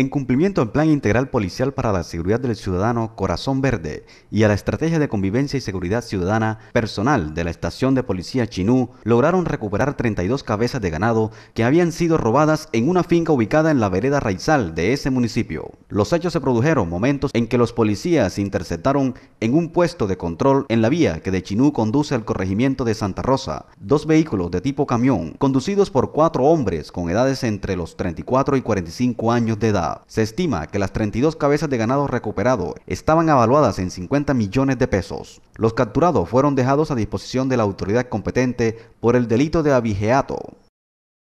En cumplimiento al Plan Integral Policial para la Seguridad del Ciudadano Corazón Verde y a la Estrategia de Convivencia y Seguridad Ciudadana, personal de la Estación de Policía Chinú lograron recuperar 32 cabezas de ganado que habían sido robadas en una finca ubicada en la vereda Raizal de ese municipio. Los hechos se produjeron momentos en que los policías interceptaron en un puesto de control en la vía que de Chinú conduce al corregimiento de Santa Rosa dos vehículos de tipo camión conducidos por cuatro hombres con edades entre los 34 y 45 años de edad. Se estima que las 32 cabezas de ganado recuperado estaban avaluadas en 50 millones de pesos. Los capturados fueron dejados a disposición de la autoridad competente por el delito de abigeato.